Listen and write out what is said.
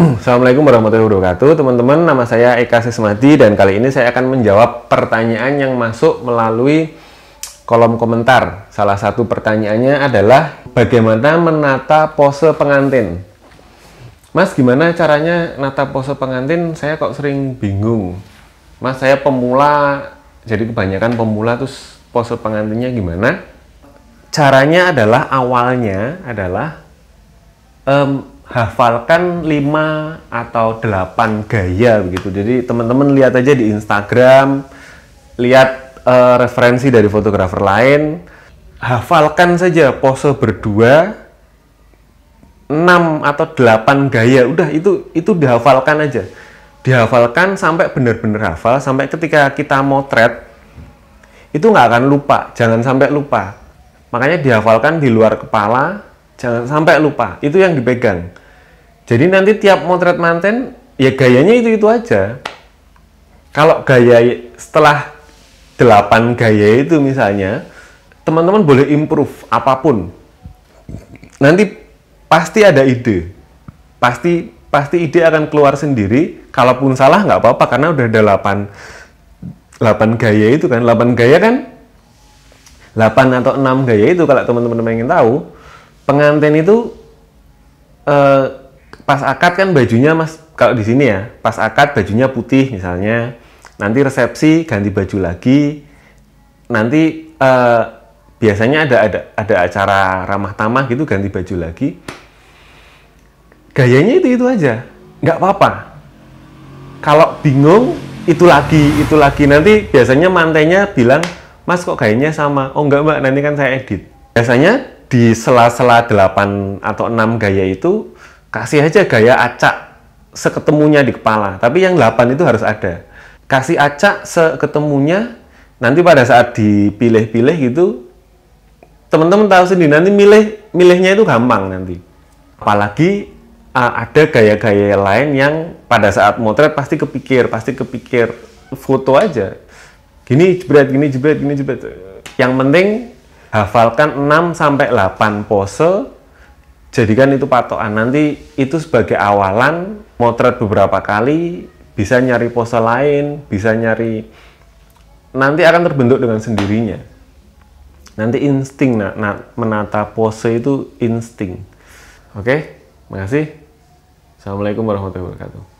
Assalamualaikum warahmatullahi wabarakatuh Teman-teman, nama saya Eka Sismadi Dan kali ini saya akan menjawab pertanyaan yang masuk melalui kolom komentar Salah satu pertanyaannya adalah Bagaimana menata pose pengantin? Mas, gimana caranya nata pose pengantin? Saya kok sering bingung Mas, saya pemula Jadi kebanyakan pemula terus pose pengantinnya gimana? Caranya adalah awalnya adalah um, hafalkan 5 atau 8 gaya begitu. Jadi teman-teman lihat aja di Instagram, lihat uh, referensi dari fotografer lain, hafalkan saja pose berdua 6 atau 8 gaya. Udah itu itu dihafalkan aja. Dihafalkan sampai benar-benar hafal sampai ketika kita motret itu nggak akan lupa, jangan sampai lupa. Makanya dihafalkan di luar kepala, jangan sampai lupa. Itu yang dipegang jadi nanti tiap motret manten ya gayanya itu-itu aja. Kalau gaya setelah 8 gaya itu misalnya, teman-teman boleh improve apapun. Nanti pasti ada ide. Pasti pasti ide akan keluar sendiri. Kalaupun salah nggak apa-apa karena udah ada 8 8 gaya itu kan. 8 gaya kan 8 atau enam gaya itu kalau teman-teman ingin tahu, pengantin itu eh, pas akad kan bajunya mas kalau di sini ya pas akad bajunya putih misalnya nanti resepsi ganti baju lagi nanti eh, biasanya ada ada ada acara ramah tamah gitu ganti baju lagi gayanya itu itu aja nggak apa-apa kalau bingung itu lagi itu lagi nanti biasanya mantainya bilang mas kok gayanya sama oh enggak mbak nanti kan saya edit biasanya di sela-sela 8 atau 6 gaya itu kasih aja gaya acak seketemunya di kepala tapi yang 8 itu harus ada kasih acak seketemunya nanti pada saat dipilih-pilih gitu teman-teman tahu sendiri nanti milih milihnya itu gampang nanti apalagi uh, ada gaya-gaya lain yang pada saat motret pasti kepikir pasti kepikir foto aja gini jebret gini jebret gini jebret yang penting hafalkan 6 sampai 8 pose jadikan itu patokan nanti itu sebagai awalan motret beberapa kali bisa nyari pose lain bisa nyari nanti akan terbentuk dengan sendirinya nanti insting nah, nah menata pose itu insting oke okay? makasih assalamualaikum warahmatullahi wabarakatuh